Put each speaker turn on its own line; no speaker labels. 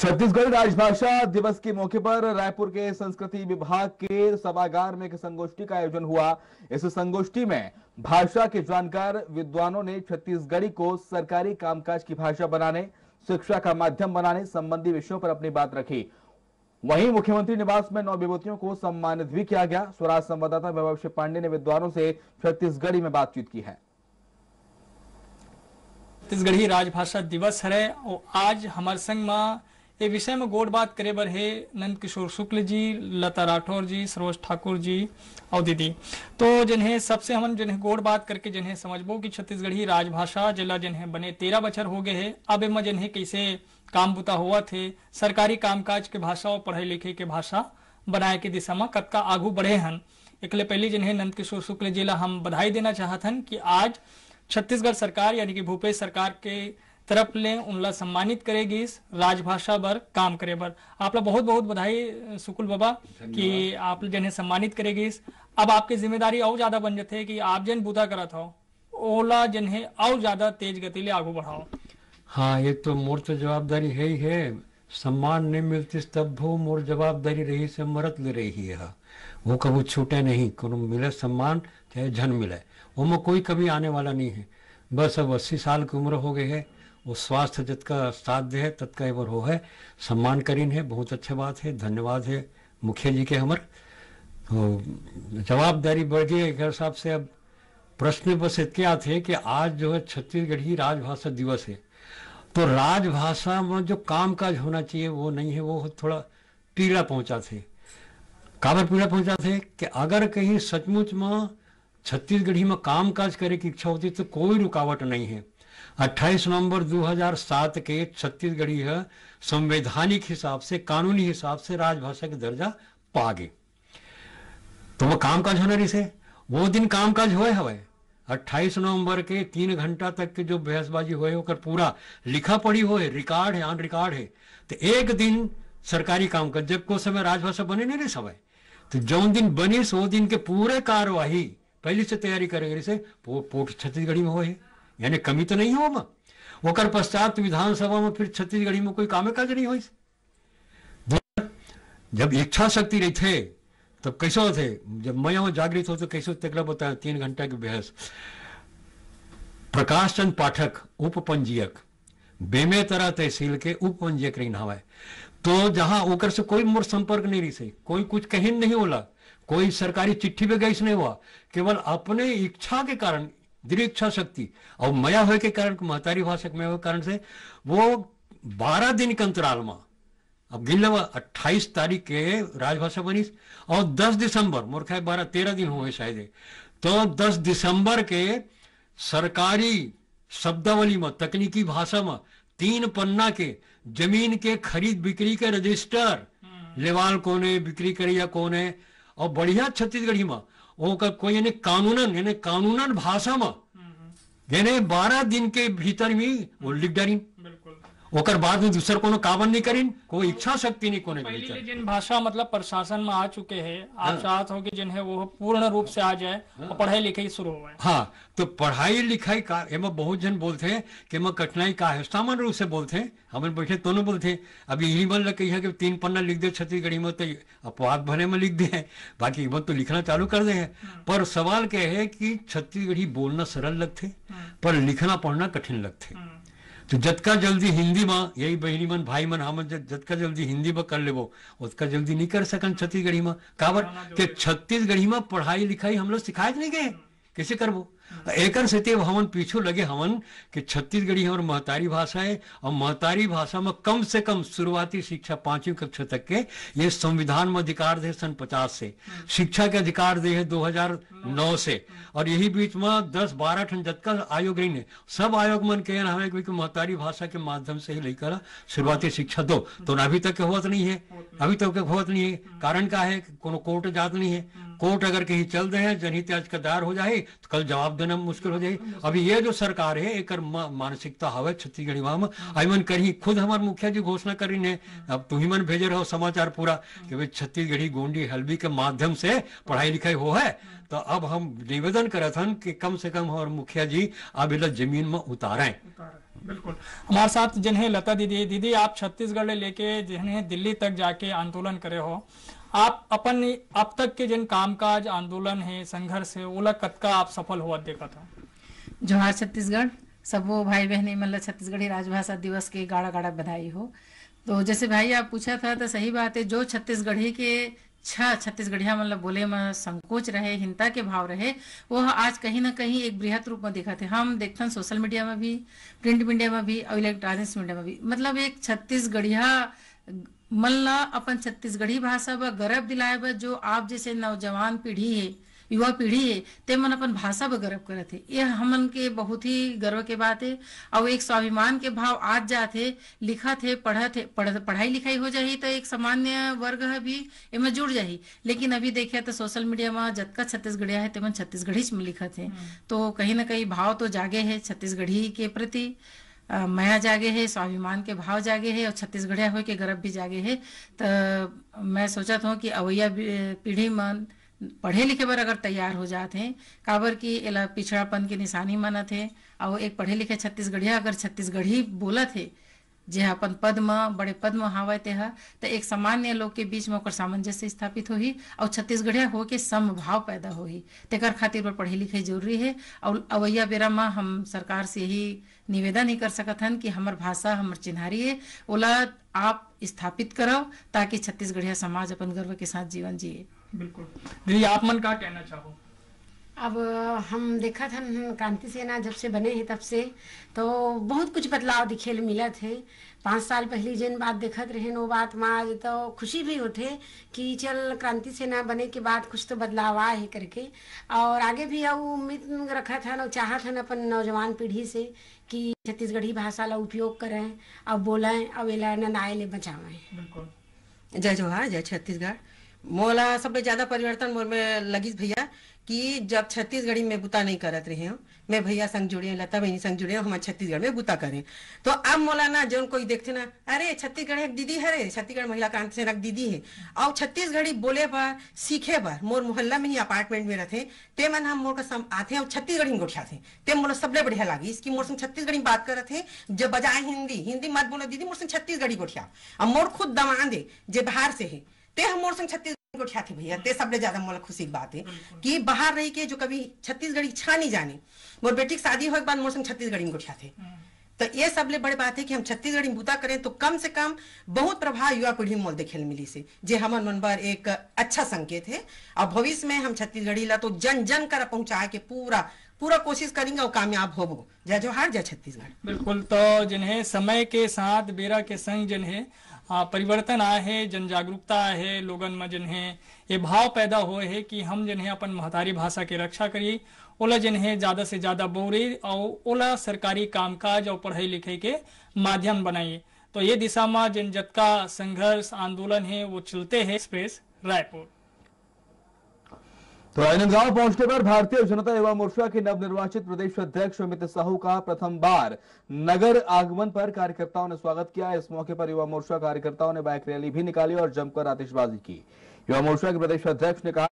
छत्तीसगढ़ राजभाषा दिवस के मौके पर रायपुर के संस्कृति विभाग के सभागार में एक संगोष्ठी का आयोजन हुआ इस संगोष्ठी में भाषा के जानकार विद्वानों ने छत्तीसगढ़ी को सरकारी कामकाज की भाषा बनाने शिक्षा का माध्यम बनाने संबंधी विषयों पर अपनी बात रखी वहीं मुख्यमंत्री निवास में नौ विभूतियों को सम्मानित भी किया गया स्वराज संवाददाता वैभव शिव पांडे ने विद्वानों से छत्तीसगढ़ी में बातचीत की है छत्तीसगढ़ी राजभाषा दिवस है और आज हमारे संग में ये विषय में गोड बात करे बर हे नंद किशोर शुक्ल जी लता राठौर जी सरोज ठाकुर जी और दीदी तो जिन्हें सबसे हम जिन्हें गोड बात करके जिन्हें समझबो कि छत्तीसगढ़ी राजभाषा जिला जिन्हें बने तेरह बचर हो गए है अब इमें जिन्हें कैसे काम बुता हुआ थे सरकारी कामकाज के भाषा और पढ़े लिखे के भाषा बनाए के दिशा में कतका आगू बढ़े हन एकले पहले जिन्हें नंद किशोर शुक्ल जिला हम बधाई देना चाहत हन कि आज छत्तीसगढ़ सरकार यानी कि भूपेश सरकार के तरफ ले उनला सम्मानित करेगी इस राजभाषा पर काम करे पर आप लोग बहुत बहुत बधाई सुकुल बाबा कि आप जिन्हें सम्मानित करेगी इस अब आपकी जिम्मेदारी और ज्यादा बन जाते कि आप जिन बुधा करा था ओला जिन्हें और ज्यादा तेज गति ले आगू बढ़ाओ
हाँ ये तो मोर तो जवाबदारी है ही है सम्मान नहीं मिलती तब भी मोर जवाबदारी रही से मरत ले रही है वो कभी छूटे नहीं को मिले सम्मान चाहे झन मिले वो कोई कभी आने वाला नहीं है बस अब अस्सी साल की उम्र हो गई है वो स्वास्थ्य जितका साध्य है तत्का एवर हो है सम्मान करीन है बहुत अच्छी बात है धन्यवाद है मुखिया जी के हमर तो जवाबदारी बढ़ गई है घर साहब से अब प्रश्न बस इतना थे कि आज जो है छत्तीसगढ़ ही राजभाषा दिवस है तो राजभाषा में जो काम काज होना चाहिए वो नहीं है वो थोड़ा पीड़ा पहुंचा थे काबर पीड़ा पहुंचा थे कि अगर कहीं सचमुच में छत्तीसगढ़ी में काम काज करे की इच्छा होती तो कोई रुकावट नहीं है 28 नवंबर 2007 के छत्तीसगढ़ी संवैधानिक हिसाब से कानूनी हिसाब से राजभाषा का दर्जा पा गए तो वो कामकाज होने से वो दिन काम काज हुए हवे 28 नवंबर के तीन घंटा तक के जो बहसबाजी हुए होकर पूरा लिखा पढ़ी हुए रिकॉर्ड है अनरिकॉर्ड रिकॉर्ड है तो एक दिन सरकारी काम कर जब को समय राजभाषा बने नहीं रहे समय तो जो दिन बनी सो दिन के पूरे कार्यवाही पहले से तैयारी करेगी से पोर्ट छत्तीसगढ़ी में हुए है यानी कमी तो नहीं हो वकर पश्चात विधानसभा में फिर छत्तीसगढ़ी में कोई काम काज नहीं हुई जब इच्छा शक्ति रही थे तब कैसो थे जब मैं यहां जागृत हो तो कैसो तकड़ा बताया तीन घंटा की बहस प्रकाश चंद पाठक उप पंजीयक बेमे तरह तहसील के उप पंजीयक रही नहावा तो जहां ओकर से कोई मोर संपर्क नहीं रही सही कोई कुछ कहीं नहीं बोला कोई सरकारी चिट्ठी पे गई नहीं हुआ केवल अपने इच्छा के कारण दीर्घ शक्ति और मया हो के कारण महतारी भाषक में कारण से वो बारह दिन के अंतराल में अब गिन लो अट्ठाईस तारीख के राजभाषा बनी और दस दिसंबर मोर ख्याल बारह तेरह दिन हुए शायद तो दस दिसंबर के सरकारी शब्दावली में तकनीकी भाषा में तीन पन्ना के जमीन के खरीद बिक्री के रजिस्टर हम्म। लेवाल कौन है बिक्री करी या कौन है और बढ़िया छत्तीसगढ़ी में उनका कोई यानी कानुनन, यानी कानुनन भाषा में यानी बारह दिन के भीतर भी वो लिख ओकर बाद में दूसर कोनो काबन नहीं करीन कोई तो इच्छा शक्ति नहीं कोने मिली जिन भाषा मतलब प्रशासन में आ चुके हैं आप हाँ। चाहत हो कि
जिन्हें वो पूर्ण रूप से आ जाए और हाँ। पढ़ाई लिखाई शुरू हो
हाँ तो पढ़ाई लिखाई का एवं बहुत जन बोलते हैं कि मैं कठिनाई का है सामान्य रूप से बोलते हैं हम बैठे दोनों बोलते हैं यही मन लग है कि तीन पन्ना लिख दे छत्तीसगढ़ी में तो अपवाद भरे में लिख दे बाकी मत तो लिखना चालू कर दे है हाँ। पर सवाल क्या है कि छत्तीसगढ़ी बोलना सरल लगते पर लिखना पढ़ना कठिन लगते तो जतका जल्दी हिंदी में यही बहनी मन भाई मन हम जतका जल्दी हिंदी में कर लेबो उतका जल्दी नहीं कर सकन छत्तीसगढ़ी में काबर के तो छत्तीसगढ़ी में पढ़ाई लिखाई हम लोग सिखाए नहीं गए कैसे करबो एकर सेती हमन पीछू लगे हमन कि छत्तीसगढ़ी हमारे महतारी भाषा है और महतारी भाषा में कम से कम शुरुआती शिक्षा पांचवी कक्षा तक के ये संविधान में अधिकार दे सन पचास से शिक्षा के अधिकार दे है 2009 से और यही बीच में दस बारह ठन जतका आयोग रही ने सब आयोग मन के हमें क्योंकि महतारी भाषा के माध्यम से ही लेकर शुरुआती शिक्षा दो तो अभी तक होत नहीं है अभी तक होत नहीं है कारण का है कोर्ट जात नहीं है कोर्ट अगर कहीं चल रहे हैं जनहित दायर हो जाए तो कल जवाब देना मुश्किल हो जाए अभी ये जो सरकार है एक मानसिकता हवे छत्तीसगढ़ी वहां मन करी खुद हमारे मुखिया जी घोषणा करी ने हाँ। अब तुम मन भेजे रहो समाचार पूरा हाँ। कि भाई छत्तीसगढ़ी गोंडी हल्बी के माध्यम से हाँ। पढ़ाई लिखाई हो है तो अब हम निवेदन करे थन कि कम से कम हमारे मुखिया जी अब इला जमीन में उतारे बिल्कुल हमारे साथ जिन्हें लता दीदी दीदी आप छत्तीसगढ़
लेके जिन्हें दिल्ली तक जाके आंदोलन करे हो आप अपन अब तक के जिन कामकाज आंदोलन है संघर्ष है ओला कतका आप सफल हुआ देखा था
जोहार छत्तीसगढ़ सबो भाई बहनी मतलब छत्तीसगढ़ी राजभाषा दिवस के गाढ़ा गाढ़ा बधाई हो तो जैसे भाई आप पूछा था तो सही बात है जो छत्तीसगढ़ी के छह छत्तीसगढ़िया मतलब बोले में संकोच रहे हिंता के भाव रहे वो आज कहीं ना कहीं एक बृहत रूप में देखा थे हम देखते हैं सोशल मीडिया में भी प्रिंट मीडिया में भी और इलेक्ट्रॉनिक्स मीडिया में भी मतलब एक छत्तीसगढ़िया मल्ला अपन छत्तीसगढ़ी भाषा पर गर्व दिलाए ब जो आप जैसे नौजवान पीढ़ी है युवा पीढ़ी है ते मन अपन भाषा पर गर्व करते ये हमन के बहुत ही गर्व के बात है और एक स्वाभिमान के भाव आज जाते लिखत है पढ़त है पढ़, पढ़ाई लिखाई हो जाए तो एक सामान्य वर्ग है भी एमे जुड़ जाए लेकिन अभी देखे तो सोशल मीडिया में जतका छत्तीसगढ़िया है तेमन छत्तीसगढ़ी में लिखत है हम्म। तो कहीं ना कहीं भाव तो जागे है छत्तीसगढ़ी के प्रति माया जागे है स्वाभिमान के भाव जागे है और छत्तीसगढ़िया हो के गर्व भी जागे है तो मैं सोचा था कि अवैया पीढ़ी मन पढ़े लिखे पर अगर तैयार हो जाते हैं काबर की एला पिछड़ापन के निशानी मानत है और एक पढ़े लिखे छत्तीसगढ़िया अगर छत्तीसगढ़ी बोला थे जे अपन पद म बड़े पद म हावय तेह त एक सामान्य लोग के बीच में सामंजस्य स्थापित होही और छत्तीसगढ़िया होके समभाव पैदा होही तेकर खातिर बर पढ़े लिखे जरूरी है और अवैया बेरा में हम सरकार से ही निवेदन ही कर सकत हन कि हमार भाषा हमार चिन्हारी है ओला आप स्थापित करो ताकि छत्तीसगढ़िया समाज अपन गर्व के साथ जीवन जिए
बिल्कुल दीदी आप मन का कहना चाहो
अब हम देखा था क्रांति सेना जब से बने हैं तब से तो बहुत कुछ बदलाव दिखे मिला थे पाँच साल पहले जिन बात देखत रहे वो बात माँ आज तो खुशी भी उठे कि चल क्रांति सेना बने के बाद कुछ तो बदलाव आए है करके और आगे भी अब उम्मीद रखा था और चाहा था अपन नौजवान पीढ़ी से कि छत्तीसगढ़ी भाषा ला उपयोग करें अब बोलें अब एला ननाए ले बचावें बिल्कुल जय जोहार जय छत्तीसगढ़ मोला सबसे ज्यादा परिवर्तन मोर में लगी भैया कि जब छत्तीसगढ़ी में बुता नहीं करत रहे हूं, मैं भैया संग जुड़े लता बहनी संग जुड़े हम छत्तीसगढ़ में बुता करें तो अब मोला ना जो कोई देखते ना अरे छत्तीसगढ़ एक दीदी है रे छत्तीसगढ़ महिला कांत सेना दीदी है और छत्तीसगढ़ी बोले पर सीखे पर मोर मोहल्ला में ही अपार्टमेंट में रहते ते मन हम मोर का आते और छत्तीसगढ़ी में थे ते मोला सबसे बढ़िया लगी इसकी मोर संग छत्तीसगढ़ी बात कर रहे थे जो बजाय हिंदी हिंदी मत बोलो दीदी मोर संग छत्तीसगढ़ी गोठिया अब मोर खुद दमा दे जो बाहर से है ते हम मोर संग छत्तीसगढ़ को ख्याति भैया ते सबले ज्यादा मोला खुशी की बात है कि बाहर रही के जो कभी छत्तीसगढ़ इच्छा नहीं जाने मोर बेटी की शादी हो एक बार मोर संग छत्तीसगढ़ में गोठिया थे तो ये सबले बड़े बात है कि हम छत्तीसगढ़ में बूता करें तो कम से कम बहुत प्रभाव युवा पीढ़ी मोल देखे मिली से जे हमारे मन पर एक अच्छा संकेत है और भविष्य में
हम छत्तीसगढ़ी ला तो जन जन कर पहुंचा के पूरा पूरा कोशिश करेंगे और कामयाब होबो जय जोहार जय छत्तीसगढ़ बिल्कुल तो जिन्हें समय के साथ बेरा के संग जिन्हें परिवर्तन आए है जन जागरूकता आए है लोगन में जिन्हें ये भाव पैदा हुए है कि हम जिन्हें अपन महतारी भाषा के रक्षा करिए ओला जिन्हें ज्यादा से ज्यादा बोरे और ओला सरकारी कामकाज और पढ़ाई लिखाई के माध्यम बनाइए तो ये दिशा में जिन जतका संघर्ष आंदोलन है वो चलते है एक्सप्रेस रायपुर तो राजनांदगांव पहुंचने पर भारतीय जनता युवा मोर्चा के नवनिर्वाचित प्रदेश अध्यक्ष अमित साहू का प्रथम बार नगर आगमन पर कार्यकर्ताओं ने स्वागत किया इस मौके पर युवा मोर्चा कार्यकर्ताओं ने बाइक रैली भी निकाली और जमकर आतिशबाजी की युवा मोर्चा के प्रदेश अध्यक्ष ने कहा